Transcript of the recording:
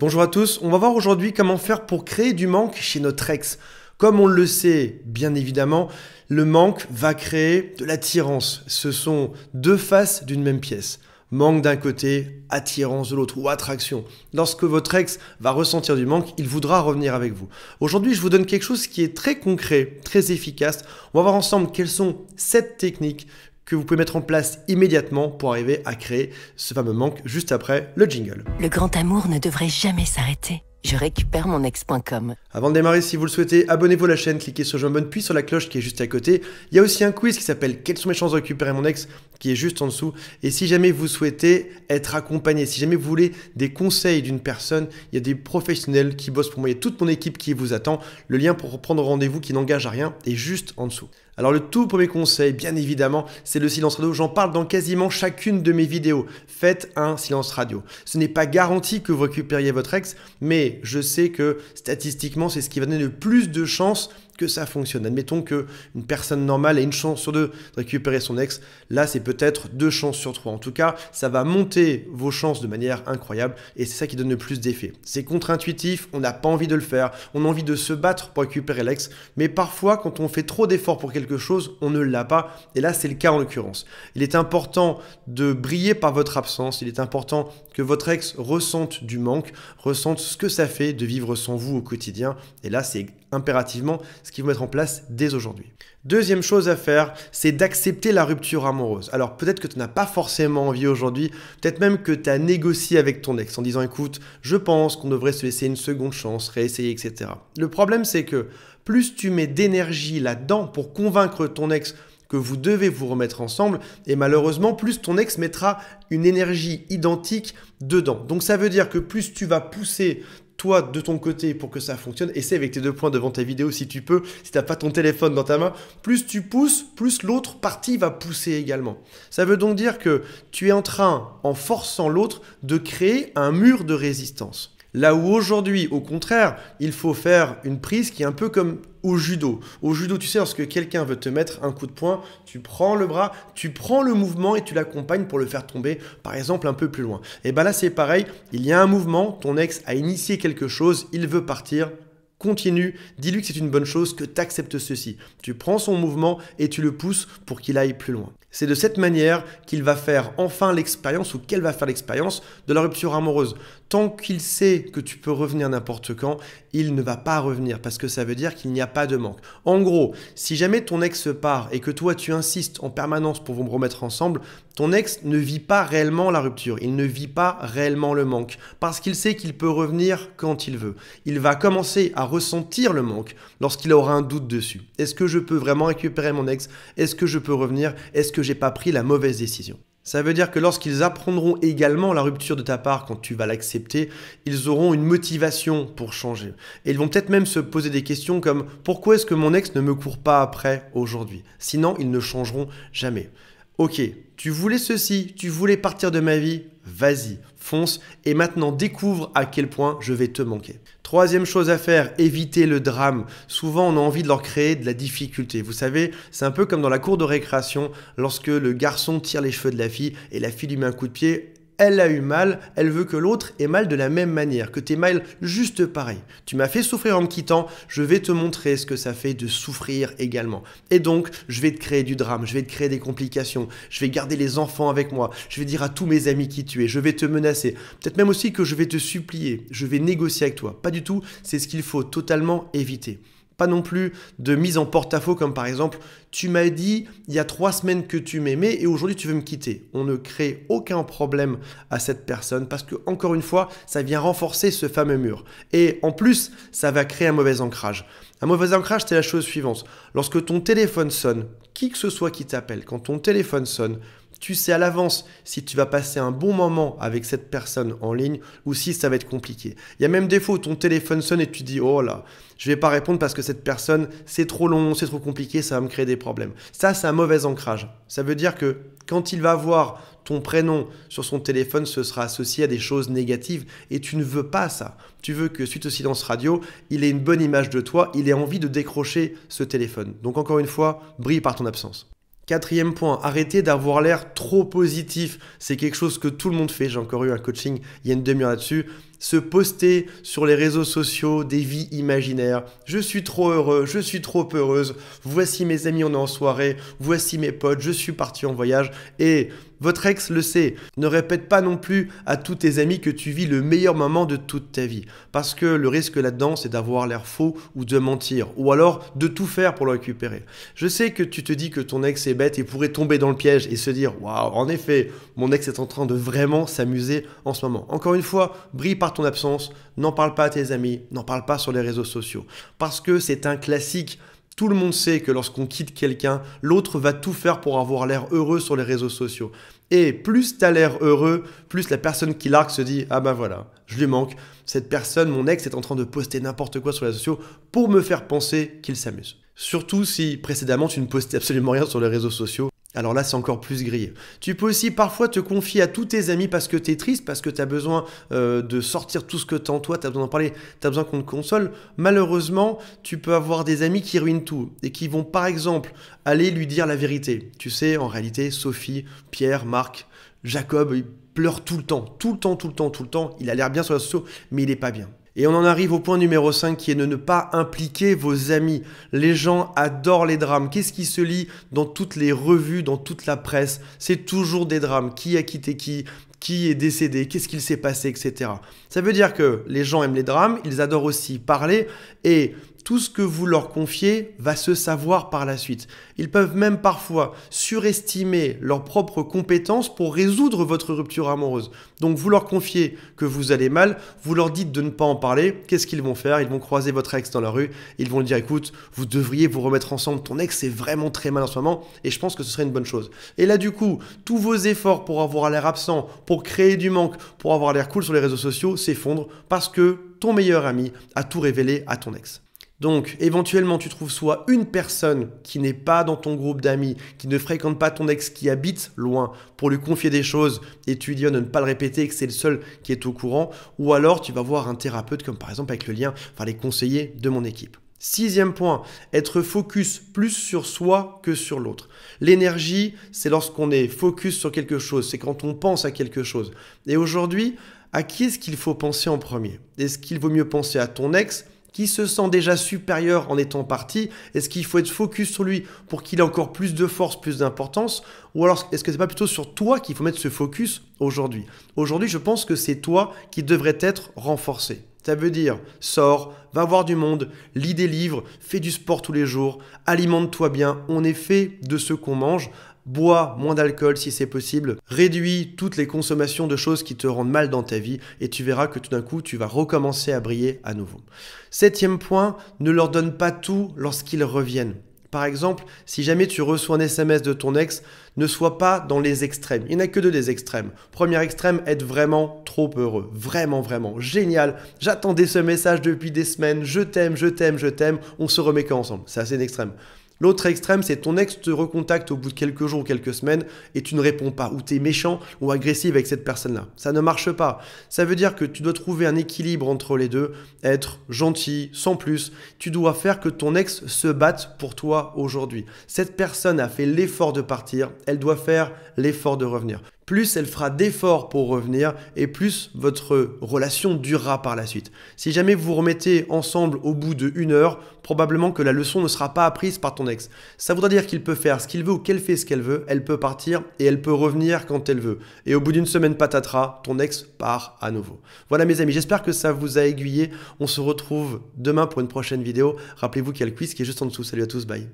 Bonjour à tous, on va voir aujourd'hui comment faire pour créer du manque chez notre ex. Comme on le sait, bien évidemment, le manque va créer de l'attirance. Ce sont deux faces d'une même pièce. Manque d'un côté, attirance de l'autre ou attraction. Lorsque votre ex va ressentir du manque, il voudra revenir avec vous. Aujourd'hui, je vous donne quelque chose qui est très concret, très efficace. On va voir ensemble quelles sont sept techniques que vous pouvez mettre en place immédiatement pour arriver à créer ce fameux manque juste après le jingle. Le grand amour ne devrait jamais s'arrêter. Je récupère mon ex.com. Avant de démarrer, si vous le souhaitez, abonnez-vous à la chaîne, cliquez sur le bonne puis sur la cloche qui est juste à côté. Il y a aussi un quiz qui s'appelle Quelles sont mes chances de récupérer mon ex qui est juste en dessous. Et si jamais vous souhaitez être accompagné, si jamais vous voulez des conseils d'une personne, il y a des professionnels qui bossent pour moi, il y a toute mon équipe qui vous attend. Le lien pour prendre rendez-vous qui n'engage à rien est juste en dessous. Alors le tout premier conseil, bien évidemment, c'est le silence radio. J'en parle dans quasiment chacune de mes vidéos. Faites un silence radio. Ce n'est pas garanti que vous récupériez votre ex, mais je sais que statistiquement, c'est ce qui va donner le plus de chances que ça fonctionne. Admettons que une personne normale a une chance sur deux de récupérer son ex. Là, c'est peut-être deux chances sur trois. En tout cas, ça va monter vos chances de manière incroyable et c'est ça qui donne le plus d'effet. C'est contre-intuitif, on n'a pas envie de le faire, on a envie de se battre pour récupérer l'ex, mais parfois, quand on fait trop d'efforts pour quelque chose, on ne l'a pas. Et là, c'est le cas en l'occurrence. Il est important de briller par votre absence. Il est important que votre ex ressente du manque, ressente ce que ça fait de vivre sans vous au quotidien. Et là, c'est impérativement ce qu'il faut mettre en place dès aujourd'hui. Deuxième chose à faire, c'est d'accepter la rupture amoureuse. Alors peut-être que tu n'as pas forcément envie aujourd'hui, peut-être même que tu as négocié avec ton ex en disant écoute, je pense qu'on devrait se laisser une seconde chance, réessayer, etc. Le problème c'est que plus tu mets d'énergie là-dedans pour convaincre ton ex que vous devez vous remettre ensemble et malheureusement plus ton ex mettra une énergie identique dedans. Donc ça veut dire que plus tu vas pousser toi de ton côté pour que ça fonctionne. Essaie avec tes deux points devant ta vidéo si tu peux, si tu n'as pas ton téléphone dans ta main. Plus tu pousses, plus l'autre partie va pousser également. Ça veut donc dire que tu es en train, en forçant l'autre, de créer un mur de résistance. Là où aujourd'hui, au contraire, il faut faire une prise qui est un peu comme au judo. Au judo, tu sais, lorsque quelqu'un veut te mettre un coup de poing, tu prends le bras, tu prends le mouvement et tu l'accompagnes pour le faire tomber, par exemple, un peu plus loin. Et bien là, c'est pareil, il y a un mouvement, ton ex a initié quelque chose, il veut partir, continue, dis-lui que c'est une bonne chose, que tu acceptes ceci. Tu prends son mouvement et tu le pousses pour qu'il aille plus loin. C'est de cette manière qu'il va faire enfin l'expérience ou qu'elle va faire l'expérience de la rupture amoureuse. Tant qu'il sait que tu peux revenir n'importe quand, il ne va pas revenir parce que ça veut dire qu'il n'y a pas de manque. En gros, si jamais ton ex part et que toi tu insistes en permanence pour vous remettre ensemble, ton ex ne vit pas réellement la rupture, il ne vit pas réellement le manque parce qu'il sait qu'il peut revenir quand il veut. Il va commencer à ressentir le manque lorsqu'il aura un doute dessus. Est-ce que je peux vraiment récupérer mon ex Est-ce que je peux revenir Est-ce que j'ai pas pris la mauvaise décision ça veut dire que lorsqu'ils apprendront également la rupture de ta part quand tu vas l'accepter, ils auront une motivation pour changer. Et ils vont peut-être même se poser des questions comme pourquoi est-ce que mon ex ne me court pas après aujourd'hui Sinon, ils ne changeront jamais. Ok, tu voulais ceci, tu voulais partir de ma vie, vas-y fonce et maintenant découvre à quel point je vais te manquer. Troisième chose à faire, éviter le drame. Souvent, on a envie de leur créer de la difficulté. Vous savez, c'est un peu comme dans la cour de récréation, lorsque le garçon tire les cheveux de la fille et la fille lui met un coup de pied, elle a eu mal, elle veut que l'autre ait mal de la même manière, que t'aies mal juste pareil. Tu m'as fait souffrir en me quittant, je vais te montrer ce que ça fait de souffrir également. Et donc, je vais te créer du drame, je vais te créer des complications, je vais garder les enfants avec moi, je vais dire à tous mes amis qui tu es, je vais te menacer. Peut-être même aussi que je vais te supplier, je vais négocier avec toi. Pas du tout, c'est ce qu'il faut totalement éviter pas non plus de mise en porte-à-faux comme par exemple tu m'as dit il y a trois semaines que tu m'aimais et aujourd'hui tu veux me quitter. On ne crée aucun problème à cette personne parce que encore une fois ça vient renforcer ce fameux mur et en plus ça va créer un mauvais ancrage. Un mauvais ancrage c'est la chose suivante lorsque ton téléphone sonne, qui que ce soit qui t'appelle, quand ton téléphone sonne tu sais à l'avance si tu vas passer un bon moment avec cette personne en ligne ou si ça va être compliqué. Il y a même des fois où ton téléphone sonne et tu dis oh là, je vais pas répondre parce que cette personne, c'est trop long, c'est trop compliqué, ça va me créer des problèmes. Ça, c'est un mauvais ancrage. Ça veut dire que quand il va voir ton prénom sur son téléphone, ce sera associé à des choses négatives et tu ne veux pas ça. Tu veux que suite au silence radio, il ait une bonne image de toi, il ait envie de décrocher ce téléphone. Donc encore une fois, brille par ton absence. Quatrième point, arrêtez d'avoir l'air trop positif. C'est quelque chose que tout le monde fait. J'ai encore eu un coaching il y a une demi-heure là-dessus. Se poster sur les réseaux sociaux des vies imaginaires. Je suis trop heureux, je suis trop heureuse. Voici mes amis, on est en soirée. Voici mes potes, je suis parti en voyage. Et votre ex le sait. Ne répète pas non plus à tous tes amis que tu vis le meilleur moment de toute ta vie. Parce que le risque là-dedans, c'est d'avoir l'air faux ou de mentir. Ou alors de tout faire pour le récupérer. Je sais que tu te dis que ton ex est bête et pourrait tomber dans le piège et se dire Waouh, en effet, mon ex est en train de vraiment s'amuser en ce moment. Encore une fois, brille par ton absence. N'en parle pas à tes amis. N'en parle pas sur les réseaux sociaux. Parce que c'est un classique tout le monde sait que lorsqu'on quitte quelqu'un, l'autre va tout faire pour avoir l'air heureux sur les réseaux sociaux. Et plus as l'air heureux, plus la personne qui largue se dit Ah ben voilà, je lui manque. Cette personne, mon ex, est en train de poster n'importe quoi sur les réseaux sociaux pour me faire penser qu'il s'amuse. Surtout si précédemment tu ne postais absolument rien sur les réseaux sociaux alors là, c'est encore plus grillé. Tu peux aussi parfois te confier à tous tes amis parce que tu es triste, parce que tu as besoin euh, de sortir tout ce que tu en toi, tu as besoin d'en parler, tu as besoin qu'on te console. Malheureusement, tu peux avoir des amis qui ruinent tout et qui vont par exemple aller lui dire la vérité. Tu sais, en réalité, Sophie, Pierre, Marc, Jacob, ils pleurent tout le temps, tout le temps, tout le temps, tout le temps. Il a l'air bien sur la sociaux, mais il n'est pas bien. Et on en arrive au point numéro 5 qui est de ne pas impliquer vos amis. Les gens adorent les drames. Qu'est-ce qui se lit dans toutes les revues, dans toute la presse C'est toujours des drames. Qui a quitté qui qui est décédé, qu'est-ce qu'il s'est passé, etc. Ça veut dire que les gens aiment les drames, ils adorent aussi parler, et tout ce que vous leur confiez va se savoir par la suite. Ils peuvent même parfois surestimer leurs propres compétences pour résoudre votre rupture amoureuse. Donc vous leur confiez que vous allez mal, vous leur dites de ne pas en parler, qu'est-ce qu'ils vont faire Ils vont croiser votre ex dans la rue, ils vont dire écoute, vous devriez vous remettre ensemble, ton ex est vraiment très mal en ce moment et je pense que ce serait une bonne chose. Et là du coup, tous vos efforts pour avoir l'air absent, pour créer du manque, pour avoir l'air cool sur les réseaux sociaux s'effondrent parce que ton meilleur ami a tout révélé à ton ex. Donc, éventuellement, tu trouves soit une personne qui n'est pas dans ton groupe d'amis, qui ne fréquente pas ton ex, qui habite loin, pour lui confier des choses et tu dis oh, de ne pas le répéter que c'est le seul qui est au courant, ou alors tu vas voir un thérapeute, comme par exemple avec le lien, enfin les conseillers de mon équipe. Sixième point, être focus plus sur soi que sur l'autre. L'énergie, c'est lorsqu'on est focus sur quelque chose, c'est quand on pense à quelque chose. Et aujourd'hui, à qui est-ce qu'il faut penser en premier Est-ce qu'il vaut mieux penser à ton ex qui se sent déjà supérieur en étant parti Est-ce qu'il faut être focus sur lui pour qu'il ait encore plus de force, plus d'importance Ou alors est-ce que c'est pas plutôt sur toi qu'il faut mettre ce focus aujourd'hui Aujourd'hui, je pense que c'est toi qui devrais être renforcé. Ça veut dire, sors, va voir du monde, lis des livres, fais du sport tous les jours, alimente-toi bien. On est fait de ce qu'on mange bois moins d'alcool si c'est possible, réduis toutes les consommations de choses qui te rendent mal dans ta vie et tu verras que tout d'un coup tu vas recommencer à briller à nouveau. Septième point, ne leur donne pas tout lorsqu'ils reviennent. Par exemple, si jamais tu reçois un SMS de ton ex, ne sois pas dans les extrêmes. Il n'y a que deux des extrêmes. Premier extrême, être vraiment trop heureux. Vraiment, vraiment. Génial. J'attendais ce message depuis des semaines. Je t'aime, je t'aime, je t'aime. On se remet ensemble, C'est assez extrême. L'autre extrême, c'est ton ex te recontacte au bout de quelques jours, ou quelques semaines, et tu ne réponds pas, ou tu es méchant ou agressif avec cette personne-là. Ça ne marche pas. Ça veut dire que tu dois trouver un équilibre entre les deux, être gentil, sans plus. Tu dois faire que ton ex se batte pour toi aujourd'hui. Cette personne a fait l'effort de partir, elle doit faire l'effort de revenir plus elle fera d'efforts pour revenir et plus votre relation durera par la suite. Si jamais vous vous remettez ensemble au bout de heure, probablement que la leçon ne sera pas apprise par ton ex. Ça voudra dire qu'il peut faire ce qu'il veut ou qu'elle fait ce qu'elle veut, elle peut partir et elle peut revenir quand elle veut. Et au bout d'une semaine patatras, ton ex part à nouveau. Voilà mes amis, j'espère que ça vous a aiguillé. On se retrouve demain pour une prochaine vidéo. Rappelez-vous qu'il y a le quiz qui est juste en dessous. Salut à tous, bye.